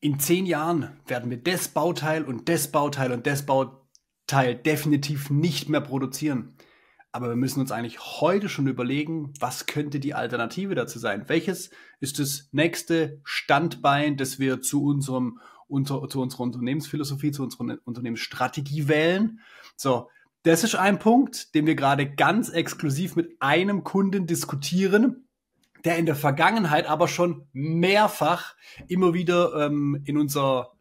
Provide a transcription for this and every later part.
in zehn Jahren werden wir das Bauteil und das Bauteil und das Bauteil definitiv nicht mehr produzieren. Aber wir müssen uns eigentlich heute schon überlegen, was könnte die Alternative dazu sein? Welches ist das nächste Standbein, das wir zu unserem unter, zu unserer Unternehmensphilosophie, zu unserer Unternehmensstrategie wählen? So, das ist ein Punkt, den wir gerade ganz exklusiv mit einem Kunden diskutieren der in der Vergangenheit aber schon mehrfach immer wieder ähm, in unser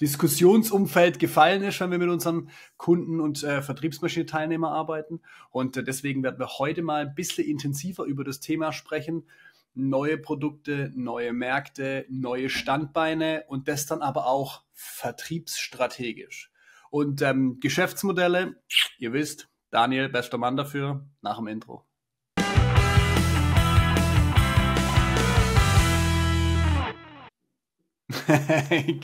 Diskussionsumfeld gefallen ist, wenn wir mit unseren Kunden und äh, vertriebsmaschine arbeiten. Und äh, deswegen werden wir heute mal ein bisschen intensiver über das Thema sprechen. Neue Produkte, neue Märkte, neue Standbeine und das dann aber auch vertriebsstrategisch. Und ähm, Geschäftsmodelle, ihr wisst, Daniel, bester Mann dafür, nach dem Intro.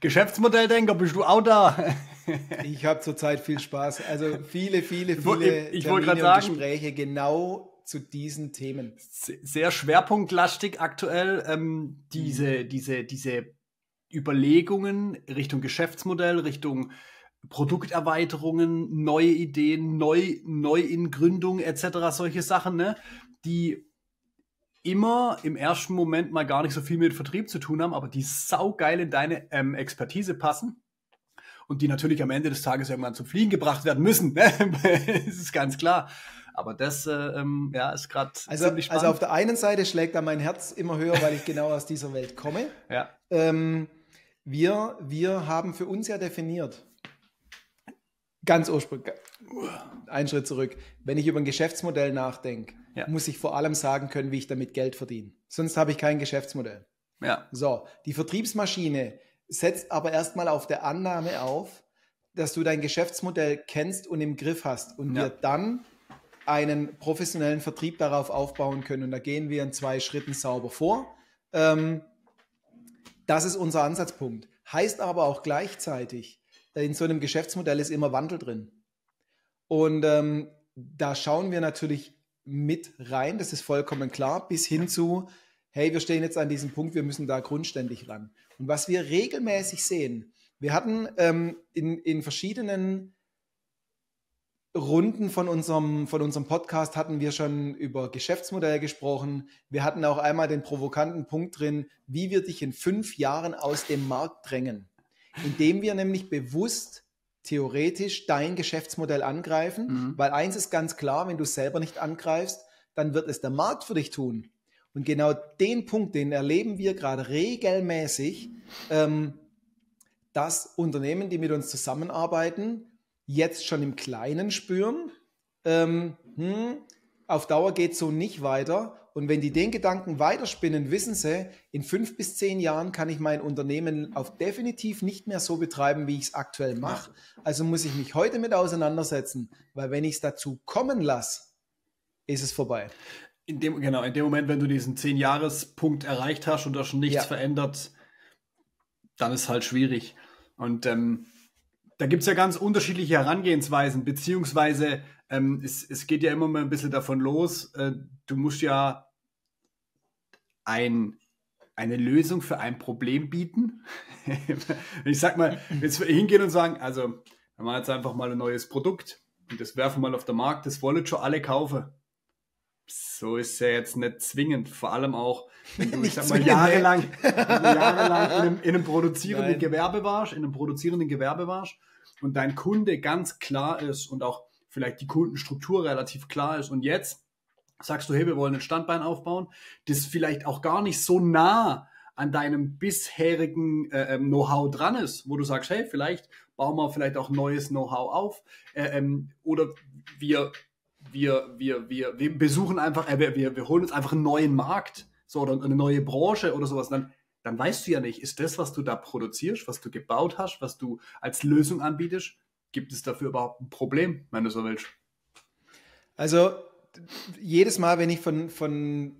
Geschäftsmodelldenker, bist du auch da? ich habe zurzeit viel Spaß. Also viele, viele, viele ich, ich Termine sagen, Gespräche genau zu diesen Themen. Sehr schwerpunktlastig aktuell. Ähm, diese, mhm. diese, diese Überlegungen Richtung Geschäftsmodell, Richtung Produkterweiterungen, neue Ideen, neu, Neuingründung etc. solche Sachen, ne? die immer im ersten Moment mal gar nicht so viel mit Vertrieb zu tun haben, aber die saugeil in deine ähm, Expertise passen und die natürlich am Ende des Tages irgendwann zum Fliegen gebracht werden müssen. Ne? das ist ganz klar. Aber das äh, ähm, ja, ist gerade also, ziemlich also spannend. Also auf der einen Seite schlägt da mein Herz immer höher, weil ich genau aus dieser Welt komme. Ja. Ähm, wir, wir haben für uns ja definiert, ganz ursprünglich, ein Schritt zurück, wenn ich über ein Geschäftsmodell nachdenke, ja. muss ich vor allem sagen können, wie ich damit Geld verdiene. Sonst habe ich kein Geschäftsmodell. Ja. So, die Vertriebsmaschine setzt aber erstmal auf der Annahme auf, dass du dein Geschäftsmodell kennst und im Griff hast und ja. wir dann einen professionellen Vertrieb darauf aufbauen können. Und da gehen wir in zwei Schritten sauber vor. Ähm, das ist unser Ansatzpunkt. Heißt aber auch gleichzeitig, äh, in so einem Geschäftsmodell ist immer Wandel drin. Und ähm, da schauen wir natürlich mit rein, das ist vollkommen klar, bis hin zu, hey, wir stehen jetzt an diesem Punkt, wir müssen da grundständig ran. Und was wir regelmäßig sehen, wir hatten ähm, in, in verschiedenen Runden von unserem, von unserem Podcast hatten wir schon über Geschäftsmodell gesprochen. Wir hatten auch einmal den provokanten Punkt drin, wie wir dich in fünf Jahren aus dem Markt drängen, indem wir nämlich bewusst theoretisch dein Geschäftsmodell angreifen, mhm. weil eins ist ganz klar, wenn du es selber nicht angreifst, dann wird es der Markt für dich tun. Und genau den Punkt, den erleben wir gerade regelmäßig, ähm, dass Unternehmen, die mit uns zusammenarbeiten, jetzt schon im Kleinen spüren, ähm, hm, auf Dauer geht so nicht weiter. Und wenn die den Gedanken weiterspinnen, wissen sie, in fünf bis zehn Jahren kann ich mein Unternehmen auf definitiv nicht mehr so betreiben, wie ich es aktuell mache. Also muss ich mich heute mit auseinandersetzen, weil wenn ich es dazu kommen lasse, ist es vorbei. In dem, genau, in dem Moment, wenn du diesen zehn jahres punkt erreicht hast und da schon nichts ja. verändert, dann ist halt schwierig. Und ähm, da gibt es ja ganz unterschiedliche Herangehensweisen, beziehungsweise ähm, es, es geht ja immer mal ein bisschen davon los, äh, du musst ja ein, eine Lösung für ein Problem bieten. ich sag mal, jetzt hingehen und sagen, also wir machen jetzt einfach mal ein neues Produkt und das werfen wir mal auf den Markt, das wollen schon alle kaufen. So ist es ja jetzt nicht zwingend, vor allem auch, wenn du, ich sag mal, jahrelang, jahrelang in, einem, in einem produzierenden Nein. Gewerbe warst, in einem produzierenden Gewerbe warst und dein Kunde ganz klar ist und auch vielleicht die Kundenstruktur relativ klar ist. Und jetzt sagst du, hey, wir wollen ein Standbein aufbauen, das vielleicht auch gar nicht so nah an deinem bisherigen äh, ähm, Know-how dran ist, wo du sagst, hey, vielleicht bauen wir vielleicht auch neues Know-how auf äh, ähm, oder wir, wir, wir, wir, wir besuchen einfach, äh, wir, wir holen uns einfach einen neuen Markt so, oder eine neue Branche oder sowas. Dann, dann weißt du ja nicht, ist das, was du da produzierst, was du gebaut hast, was du als Lösung anbietest, gibt es dafür überhaupt ein Problem, wenn du so willst? Also jedes Mal, wenn ich von, von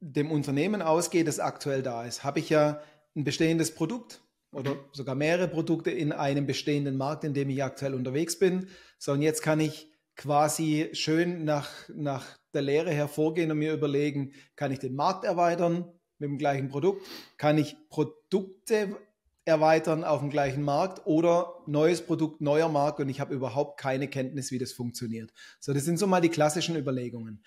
dem Unternehmen ausgehe, das aktuell da ist, habe ich ja ein bestehendes Produkt oder mhm. sogar mehrere Produkte in einem bestehenden Markt, in dem ich aktuell unterwegs bin, So, und jetzt kann ich quasi schön nach, nach der Lehre hervorgehen und mir überlegen, kann ich den Markt erweitern mit dem gleichen Produkt? Kann ich Produkte erweitern auf dem gleichen Markt oder neues Produkt, neuer Markt und ich habe überhaupt keine Kenntnis, wie das funktioniert. So, das sind so mal die klassischen Überlegungen.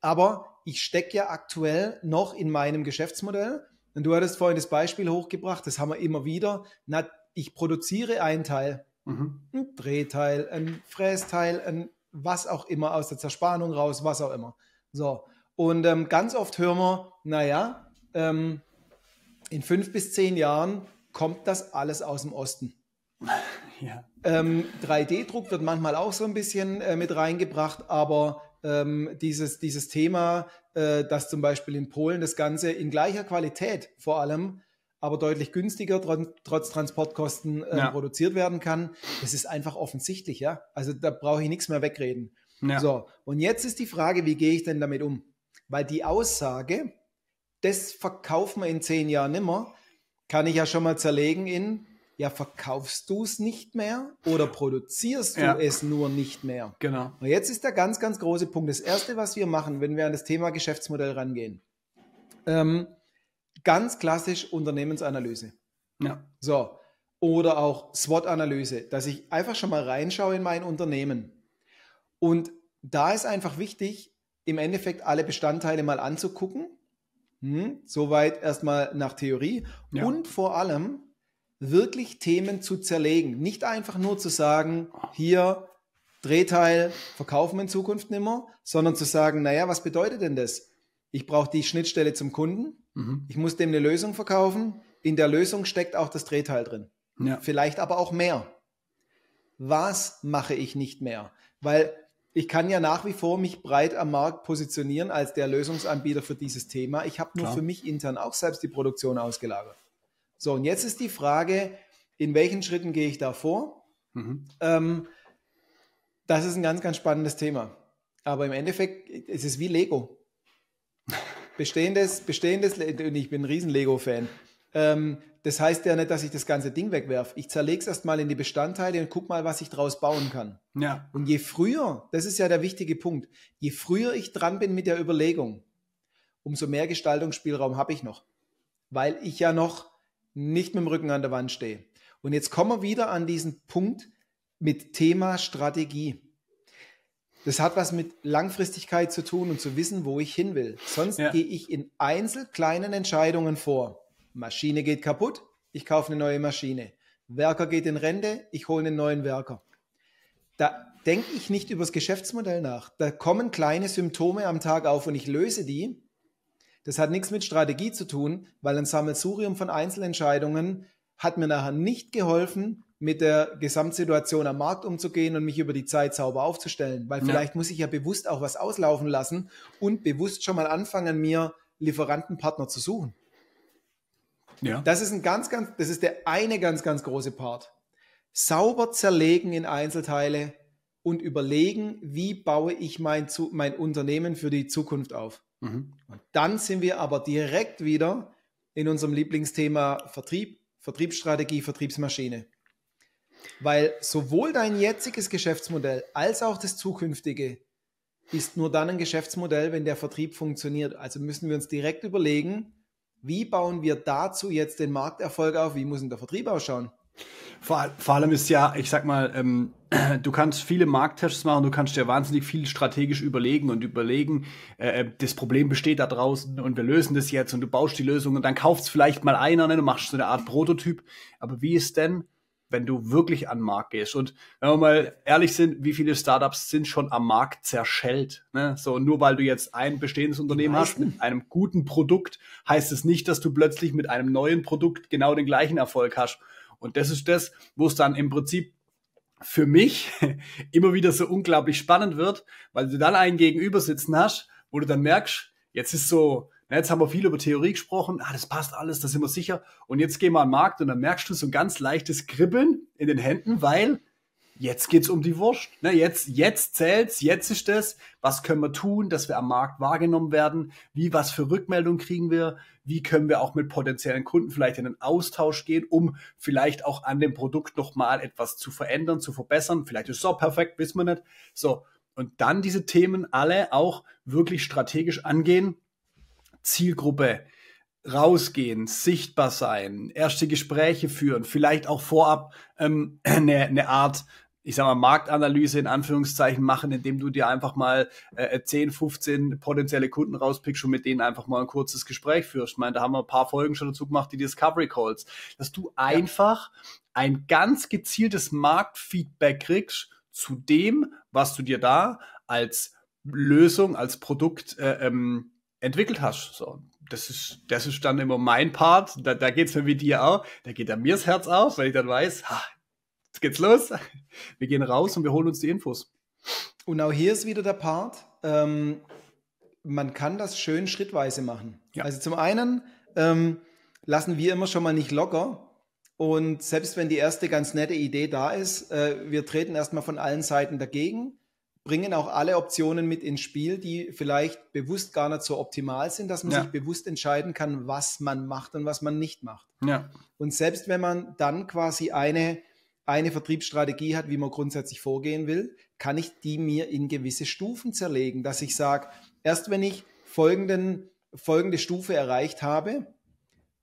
Aber ich stecke ja aktuell noch in meinem Geschäftsmodell. Und du hattest vorhin das Beispiel hochgebracht, das haben wir immer wieder. Na, ich produziere einen Teil, mhm. ein Drehteil, ein Frästeil, ein was auch immer aus der Zerspannung raus, was auch immer. So. Und ähm, ganz oft hören wir, naja, ähm, in fünf bis zehn Jahren kommt das alles aus dem Osten. Ja. Ähm, 3D-Druck wird manchmal auch so ein bisschen äh, mit reingebracht, aber ähm, dieses, dieses Thema, äh, dass zum Beispiel in Polen das Ganze in gleicher Qualität vor allem, aber deutlich günstiger tr trotz Transportkosten äh, ja. produziert werden kann, das ist einfach offensichtlich, ja. Also da brauche ich nichts mehr wegreden. Ja. So, und jetzt ist die Frage, wie gehe ich denn damit um? Weil die Aussage, das verkaufen wir in zehn Jahren nimmer, kann ich ja schon mal zerlegen in, ja, verkaufst du es nicht mehr oder produzierst du ja. es nur nicht mehr? Genau. Und jetzt ist der ganz, ganz große Punkt. Das Erste, was wir machen, wenn wir an das Thema Geschäftsmodell rangehen, ähm, ganz klassisch Unternehmensanalyse. Ja. So. Oder auch SWOT-Analyse, dass ich einfach schon mal reinschaue in mein Unternehmen. Und da ist einfach wichtig, im Endeffekt alle Bestandteile mal anzugucken hm? Soweit erstmal nach Theorie. Ja. Und vor allem wirklich Themen zu zerlegen. Nicht einfach nur zu sagen, hier Drehteil verkaufen wir in Zukunft nicht mehr, sondern zu sagen, naja, was bedeutet denn das? Ich brauche die Schnittstelle zum Kunden, mhm. ich muss dem eine Lösung verkaufen, in der Lösung steckt auch das Drehteil drin. Ja. Vielleicht aber auch mehr. Was mache ich nicht mehr? Weil ich kann ja nach wie vor mich breit am Markt positionieren als der Lösungsanbieter für dieses Thema. Ich habe nur Klar. für mich intern auch selbst die Produktion ausgelagert. So, und jetzt ist die Frage, in welchen Schritten gehe ich da vor? Mhm. Ähm, das ist ein ganz, ganz spannendes Thema. Aber im Endeffekt, es ist wie Lego. Bestehendes, bestehendes, und ich bin ein riesen Lego-Fan. Ähm, das heißt ja nicht, dass ich das ganze Ding wegwerfe. Ich zerlege es erstmal in die Bestandteile und guck mal, was ich daraus bauen kann. Ja. Und je früher, das ist ja der wichtige Punkt, je früher ich dran bin mit der Überlegung, umso mehr Gestaltungsspielraum habe ich noch. Weil ich ja noch nicht mit dem Rücken an der Wand stehe. Und jetzt kommen wir wieder an diesen Punkt mit Thema Strategie. Das hat was mit Langfristigkeit zu tun und zu wissen, wo ich hin will. Sonst ja. gehe ich in einzelkleinen Entscheidungen vor. Maschine geht kaputt, ich kaufe eine neue Maschine. Werker geht in Rente, ich hole einen neuen Werker. Da denke ich nicht über das Geschäftsmodell nach. Da kommen kleine Symptome am Tag auf und ich löse die. Das hat nichts mit Strategie zu tun, weil ein Sammelsurium von Einzelentscheidungen hat mir nachher nicht geholfen, mit der Gesamtsituation am Markt umzugehen und mich über die Zeit sauber aufzustellen. Weil ja. vielleicht muss ich ja bewusst auch was auslaufen lassen und bewusst schon mal anfangen, mir Lieferantenpartner zu suchen. Ja. Das ist ein ganz, ganz, das ist der eine ganz, ganz große Part. Sauber zerlegen in Einzelteile und überlegen, wie baue ich mein, zu, mein Unternehmen für die Zukunft auf. Mhm. Und dann sind wir aber direkt wieder in unserem Lieblingsthema Vertrieb, Vertriebsstrategie, Vertriebsmaschine. Weil sowohl dein jetziges Geschäftsmodell als auch das zukünftige ist nur dann ein Geschäftsmodell, wenn der Vertrieb funktioniert. Also müssen wir uns direkt überlegen, wie bauen wir dazu jetzt den Markterfolg auf? Wie muss denn der Vertrieb ausschauen? Vor, vor, allem ist ja, ich sag mal, ähm, du kannst viele Markttests machen, du kannst dir wahnsinnig viel strategisch überlegen und überlegen, äh, äh, das Problem besteht da draußen und wir lösen das jetzt und du baust die Lösung und dann kaufst vielleicht mal einer ne, du machst so eine Art Prototyp. Aber wie ist denn wenn du wirklich an den Markt gehst. Und wenn wir mal ehrlich sind, wie viele Startups sind schon am Markt zerschellt? Ne? So, nur weil du jetzt ein bestehendes Unternehmen hast mit einem guten Produkt, heißt es nicht, dass du plötzlich mit einem neuen Produkt genau den gleichen Erfolg hast. Und das ist das, wo es dann im Prinzip für mich immer wieder so unglaublich spannend wird, weil du dann einen Gegenüber sitzen hast, wo du dann merkst, jetzt ist so Jetzt haben wir viel über Theorie gesprochen, ah, das passt alles, da sind wir sicher. Und jetzt gehen wir am Markt und dann merkst du so ein ganz leichtes Kribbeln in den Händen, weil jetzt geht's um die Wurst. Ne, jetzt, jetzt zählt's, jetzt ist es. Was können wir tun, dass wir am Markt wahrgenommen werden? Wie, was für Rückmeldungen kriegen wir? Wie können wir auch mit potenziellen Kunden vielleicht in einen Austausch gehen, um vielleicht auch an dem Produkt nochmal etwas zu verändern, zu verbessern? Vielleicht ist es auch perfekt, wissen wir nicht. So. Und dann diese Themen alle auch wirklich strategisch angehen Zielgruppe rausgehen, sichtbar sein, erste Gespräche führen, vielleicht auch vorab ähm, eine, eine Art ich sag mal, Marktanalyse in Anführungszeichen machen, indem du dir einfach mal äh, 10, äh, 15 potenzielle Kunden rauspickst und mit denen einfach mal ein kurzes Gespräch führst. Ich meine, da haben wir ein paar Folgen schon dazu gemacht, die Discovery Calls, dass du einfach ein ganz gezieltes Marktfeedback kriegst zu dem, was du dir da als Lösung, als Produkt äh, ähm, entwickelt hast. So, das ist, das ist dann immer mein Part. Da, da geht's mir wie dir auch. Da geht dann mir das Herz auf, weil ich dann weiß, ha, jetzt geht's los. Wir gehen raus und wir holen uns die Infos. Und auch hier ist wieder der Part. Ähm, man kann das schön schrittweise machen. Ja. Also zum einen ähm, lassen wir immer schon mal nicht locker. Und selbst wenn die erste ganz nette Idee da ist, äh, wir treten erstmal von allen Seiten dagegen bringen auch alle Optionen mit ins Spiel, die vielleicht bewusst gar nicht so optimal sind, dass man ja. sich bewusst entscheiden kann, was man macht und was man nicht macht. Ja. Und selbst wenn man dann quasi eine, eine Vertriebsstrategie hat, wie man grundsätzlich vorgehen will, kann ich die mir in gewisse Stufen zerlegen, dass ich sage, erst wenn ich folgenden, folgende Stufe erreicht habe,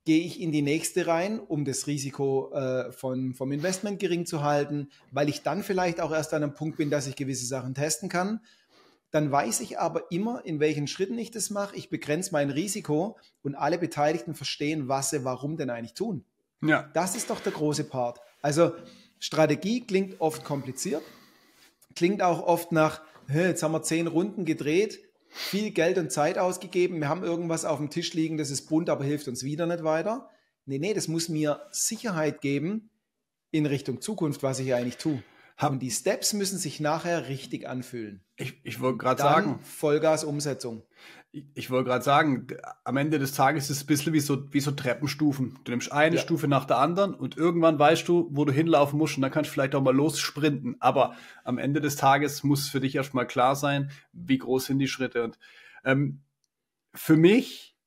gehe ich in die nächste rein, um das Risiko äh, von, vom Investment gering zu halten, weil ich dann vielleicht auch erst an einem Punkt bin, dass ich gewisse Sachen testen kann. Dann weiß ich aber immer, in welchen Schritten ich das mache. Ich begrenze mein Risiko und alle Beteiligten verstehen, was sie warum denn eigentlich tun. Ja. Das ist doch der große Part. Also Strategie klingt oft kompliziert, klingt auch oft nach, jetzt haben wir zehn Runden gedreht, viel Geld und Zeit ausgegeben, wir haben irgendwas auf dem Tisch liegen, das ist bunt, aber hilft uns wieder nicht weiter. Nee, nee, das muss mir Sicherheit geben in Richtung Zukunft, was ich eigentlich tue haben. Die Steps müssen sich nachher richtig anfühlen. Ich, ich wollte gerade sagen. Vollgas Umsetzung. Ich, ich wollte gerade sagen, am Ende des Tages ist es ein bisschen wie so, wie so Treppenstufen. Du nimmst eine ja. Stufe nach der anderen und irgendwann weißt du, wo du hinlaufen musst und dann kannst du vielleicht auch mal lossprinten. Aber am Ende des Tages muss für dich erstmal klar sein, wie groß sind die Schritte. Und ähm, für mich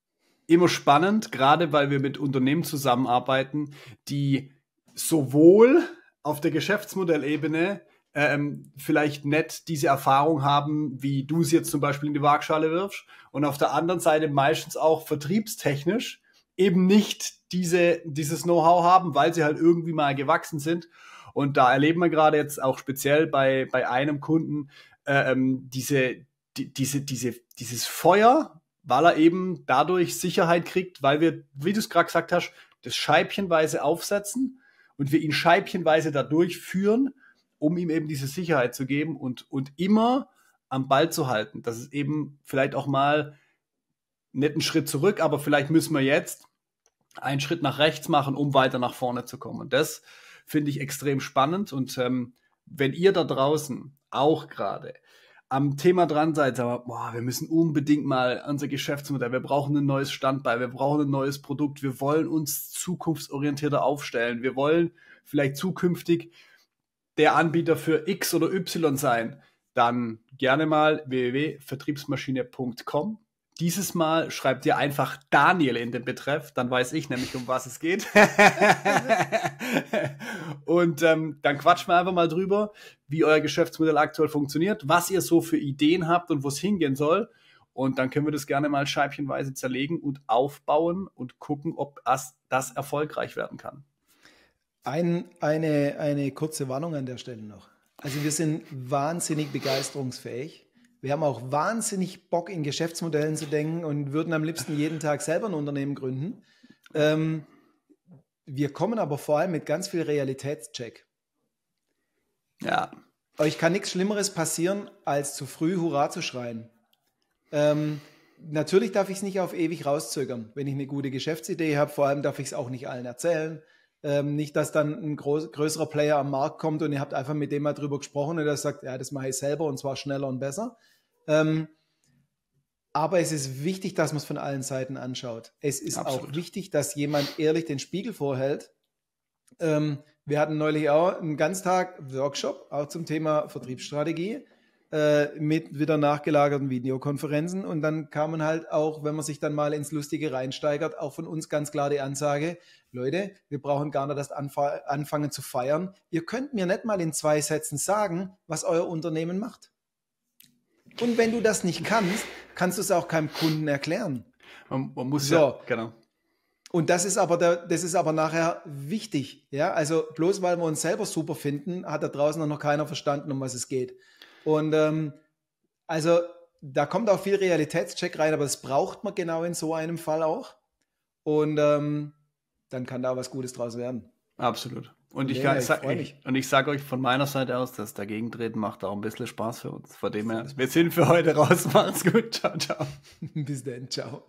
immer spannend, gerade weil wir mit Unternehmen zusammenarbeiten, die sowohl auf der Geschäftsmodellebene ähm, vielleicht nicht diese Erfahrung haben, wie du sie jetzt zum Beispiel in die Waagschale wirfst und auf der anderen Seite meistens auch vertriebstechnisch eben nicht diese, dieses Know-how haben, weil sie halt irgendwie mal gewachsen sind. Und da erleben wir gerade jetzt auch speziell bei, bei einem Kunden ähm, diese, die, diese, diese, dieses Feuer, weil er eben dadurch Sicherheit kriegt, weil wir, wie du es gerade gesagt hast, das scheibchenweise aufsetzen und wir ihn scheibchenweise da durchführen, um ihm eben diese Sicherheit zu geben und, und immer am Ball zu halten. Das ist eben vielleicht auch mal nicht einen Schritt zurück, aber vielleicht müssen wir jetzt einen Schritt nach rechts machen, um weiter nach vorne zu kommen. Und das finde ich extrem spannend. Und ähm, wenn ihr da draußen auch gerade am Thema dran seid, aber boah, wir müssen unbedingt mal unser Geschäftsmodell, wir brauchen ein neues Standbein, wir brauchen ein neues Produkt, wir wollen uns zukunftsorientierter aufstellen, wir wollen vielleicht zukünftig der Anbieter für X oder Y sein, dann gerne mal www.vertriebsmaschine.com dieses Mal schreibt ihr einfach Daniel in den Betreff, dann weiß ich nämlich, um was es geht. und ähm, dann quatschen wir einfach mal drüber, wie euer Geschäftsmodell aktuell funktioniert, was ihr so für Ideen habt und wo es hingehen soll. Und dann können wir das gerne mal scheibchenweise zerlegen und aufbauen und gucken, ob das, das erfolgreich werden kann. Ein, eine, eine kurze Warnung an der Stelle noch. Also wir sind wahnsinnig begeisterungsfähig. Wir haben auch wahnsinnig Bock, in Geschäftsmodellen zu denken und würden am liebsten jeden Tag selber ein Unternehmen gründen. Ähm, wir kommen aber vor allem mit ganz viel Realitätscheck. Ja. Euch kann nichts Schlimmeres passieren, als zu früh Hurra zu schreien. Ähm, natürlich darf ich es nicht auf ewig rauszögern. Wenn ich eine gute Geschäftsidee habe, vor allem darf ich es auch nicht allen erzählen. Ähm, nicht, dass dann ein groß, größerer Player am Markt kommt und ihr habt einfach mit dem mal drüber gesprochen und er sagt, ja, das mache ich selber und zwar schneller und besser. Ähm, aber es ist wichtig, dass man es von allen Seiten anschaut. Es ist Absolut. auch wichtig, dass jemand ehrlich den Spiegel vorhält. Ähm, wir hatten neulich auch einen Ganztag-Workshop, auch zum Thema Vertriebsstrategie. Äh, mit wieder nachgelagerten Videokonferenzen. Und dann kam man halt auch, wenn man sich dann mal ins Lustige reinsteigert, auch von uns ganz klar die Ansage, Leute, wir brauchen gar nicht erst anf anfangen zu feiern. Ihr könnt mir nicht mal in zwei Sätzen sagen, was euer Unternehmen macht. Und wenn du das nicht kannst, kannst du es auch keinem Kunden erklären. Man, man muss so. ja, genau. Und das ist aber der, das ist aber nachher wichtig, ja. Also bloß weil wir uns selber super finden, hat da draußen noch keiner verstanden, um was es geht. Und ähm, also da kommt auch viel Realitätscheck rein, aber das braucht man genau in so einem Fall auch. Und ähm, dann kann da was Gutes draus werden. Absolut. Und ich, nee, ich, sag, ich, und ich sage euch von meiner Seite aus, das Dagegentreten macht auch ein bisschen Spaß für uns. Von dem her, wir sind für heute raus. Macht's gut. Ciao, ciao. Bis dann. Ciao.